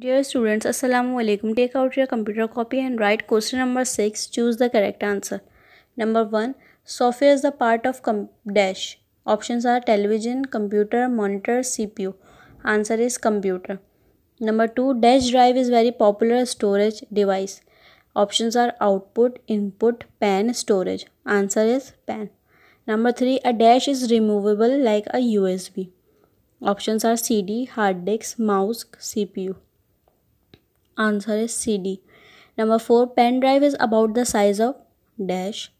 Dear students, Assalamu alaikum. Take out your computer copy and write question number 6. Choose the correct answer. Number 1. Software is the part of dash. Options are television, computer, monitor, CPU. Answer is computer. Number 2. Dash drive is very popular storage device. Options are output, input, pen, storage. Answer is pen. Number 3. A dash is removable like a USB. Options are CD, hard disk, mouse, CPU. Answer is CD. Number 4 pen drive is about the size of dash.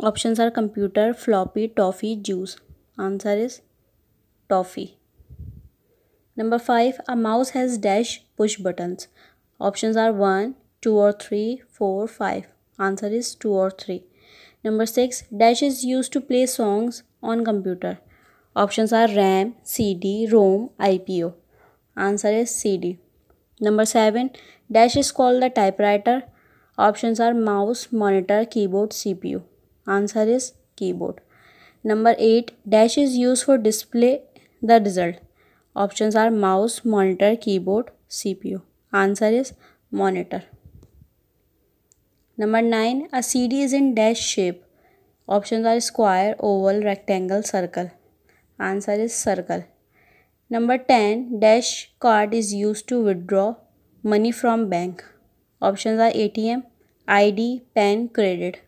Options are computer, floppy, toffee, juice. Answer is toffee. Number 5 a mouse has dash push buttons. Options are 1, 2 or 3, 4, 5. Answer is 2 or 3. Number 6 dash is used to play songs on computer. Options are RAM, CD, ROM, IPO. Answer is CD. Number 7. Dash is called the typewriter. Options are mouse, monitor, keyboard, CPU. Answer is keyboard. Number 8. Dash is used for display the result. Options are mouse, monitor, keyboard, CPU. Answer is monitor. Number 9. A CD is in dash shape. Options are square, oval, rectangle, circle. Answer is circle. Number 10 dash card is used to withdraw money from bank. Options are ATM, ID, PAN, credit.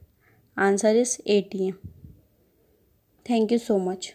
Answer is ATM. Thank you so much.